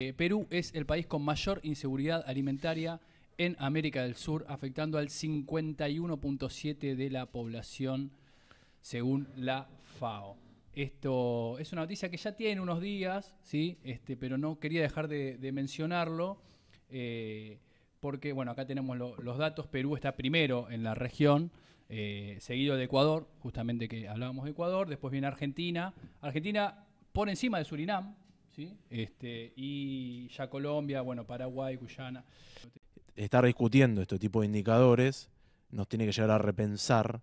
Eh, Perú es el país con mayor inseguridad alimentaria en América del Sur, afectando al 51.7 de la población, según la FAO. Esto es una noticia que ya tiene unos días, sí, este, pero no quería dejar de, mencionarlo, eh, porque bueno, acá tenemos los datos. Perú está primero en la región, eh, seguido de Ecuador, justamente que hablábamos de Ecuador, después viene Argentina. Argentina por encima de Surinam, este, y ya Colombia, bueno, Paraguay, Guyana. Estar discutiendo este tipo de indicadores nos tiene que llegar a repensar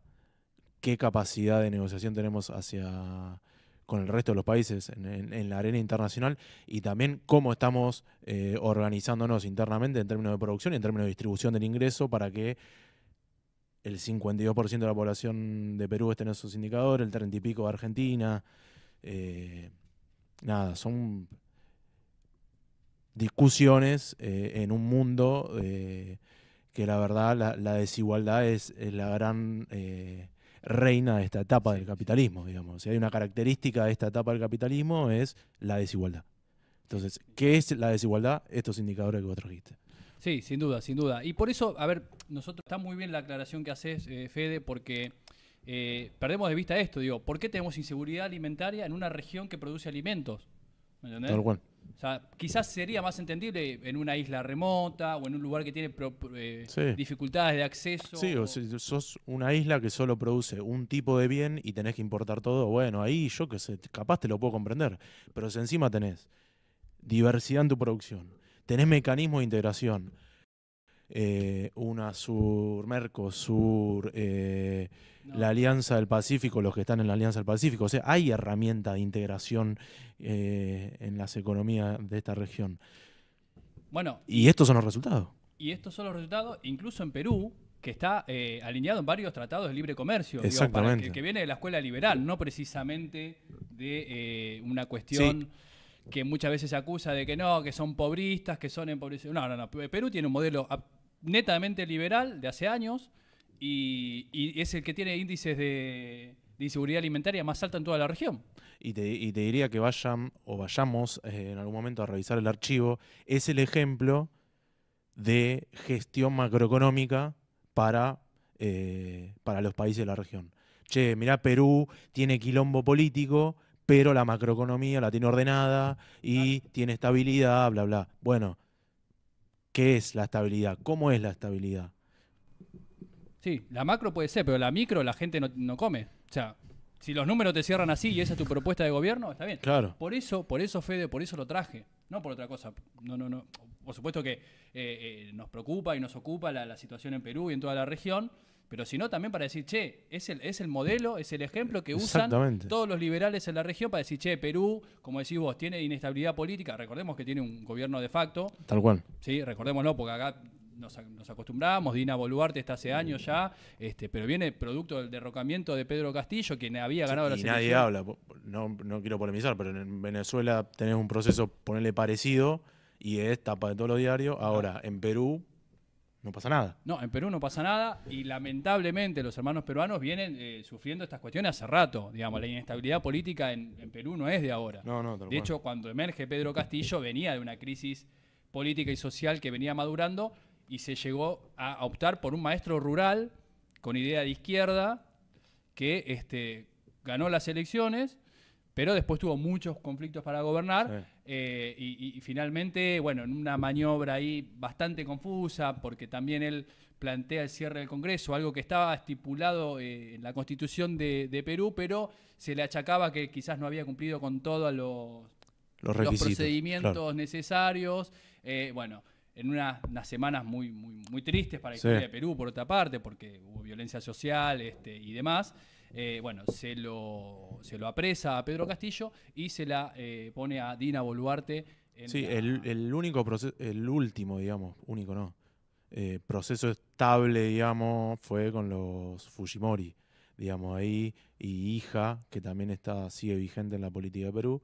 qué capacidad de negociación tenemos hacia con el resto de los países en, la arena internacional y también cómo estamos eh, organizándonos internamente en términos de producción y en términos de distribución del ingreso para que el 52% de la población de Perú esté en esos indicadores, el 30 y pico de Argentina. Eh, nada, son discusiones eh, en un mundo eh, que la verdad la, desigualdad es, la gran eh, reina de esta etapa del capitalismo, digamos. Si hay una característica de esta etapa del capitalismo es la desigualdad. Entonces, ¿qué es la desigualdad? Estos indicadores que vos trajiste. Sí, sin duda, sin duda. Y por eso, a ver, nosotros está muy bien la aclaración que haces, Fede, porque eh, perdemos de vista esto, digo, ¿por qué tenemos inseguridad alimentaria en una región que produce alimentos? ¿Me O sea, quizás sería más entendible en una isla remota o en un lugar que tiene eh, dificultades de acceso. Sí, o, si sos una isla que solo produce un tipo de bien y tenés que importar todo, bueno, ahí yo que sé, capaz te lo puedo comprender, pero si encima tenés diversidad en tu producción, tenés mecanismos de integración, eh, sur MERCOSUR, eh, la Alianza del Pacífico, los que están en la Alianza del Pacífico. O sea, hay herramienta de integración eh, en las economías de esta región. Bueno. Y estos son los resultados. Y estos son los resultados, incluso en Perú, que está eh, alineado en varios tratados de libre comercio. Exactamente. que, viene de la escuela liberal, no precisamente de una cuestión que muchas veces se acusa de que no, que son pobristas, que son empobrecidos. No, no, no. Perú tiene un modelo netamente liberal de hace años y, es el que tiene índices de, inseguridad alimentaria más altos en toda la región. Y te, diría que vayan o vayamos eh, en algún momento a revisar el archivo. Es el ejemplo de gestión macroeconómica para, eh, para los países de la región. Che, mirá, Perú tiene quilombo político, pero la macroeconomía la tiene ordenada y tiene estabilidad, bla, bla. Bueno, ¿qué es la estabilidad? ¿Cómo es la estabilidad? Sí, la macro puede ser, pero la micro la gente no, come. O sea, si los números te cierran así y esa es tu propuesta de gobierno, está bien. Claro. Por eso, por eso, Fede, por eso lo traje. No por otra cosa. No, no, no. Por supuesto que eh, eh, nos preocupa y nos ocupa la situación en Perú y en toda la región pero sino también para decir, che, es el, es el modelo, es el ejemplo que usan todos los liberales en la región para decir, che, Perú, como decís vos, tiene inestabilidad política, recordemos que tiene un gobierno de facto. Tal cual. Sí, recordémoslo, porque acá nos, nos acostumbramos, Dina Boluarte está hace años ya, este, pero viene producto del derrocamiento de Pedro Castillo, quien había ganado la la y Nadie habla, no, no quiero polemizar, pero en Venezuela tenés un proceso, ponerle parecido, y es tapa de todo lo diario, Ahora, en Perú no pasa nada. No, en Perú no pasa nada y lamentablemente los hermanos peruanos vienen eh, sufriendo estas cuestiones hace rato. Digamos, la inestabilidad política en, Perú no es de ahora. de hecho, cuando emerge Pedro Castillo venía de una crisis política y social que venía madurando y se llegó a optar por un maestro rural con idea de izquierda que este, ganó las elecciones pero después tuvo muchos conflictos para gobernar eh, y, finalmente, bueno, en una maniobra ahí bastante confusa, porque también él plantea el cierre del Congreso, algo que estaba estipulado eh, en la Constitución de, Perú, pero se le achacaba que quizás no había cumplido con todos los, procedimientos necesarios. Eh, bueno, en unas semanas muy, muy, tristes para el de Perú, por otra parte, porque hubo violencia social este, y demás. Eh, bueno, se lo, se lo apresa a Pedro Castillo y se la eh, pone a Dina Boluarte. sí, el, único proceso, el último, digamos, único no, eh, proceso estable, digamos, fue con los Fujimori, digamos, ahí, y hija, que también está, sigue vigente en la política de Perú.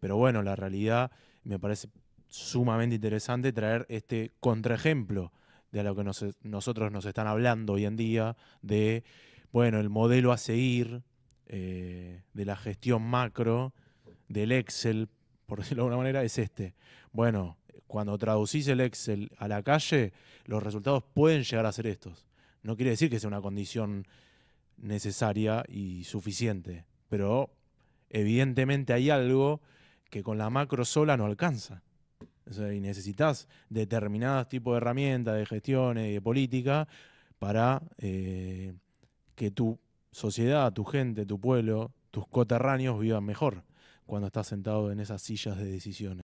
pero bueno, la realidad me parece sumamente interesante traer este contraejemplo de lo que nosotros nos están hablando hoy en día, de bueno, el modelo a seguir eh, de la gestión macro, del Excel, por decirlo de alguna manera, es este. Bueno, cuando traducís el Excel a la calle, los resultados pueden llegar a ser estos. No quiere decir que sea una condición necesaria y suficiente, pero evidentemente hay algo que con la macro sola no alcanza. y necesitas determinados tipos de herramientas, de gestiones, de política para eh, que tu sociedad, tu gente, tu pueblo, tus coterráneos vivan mejor cuando estás sentado en esas sillas de decisiones.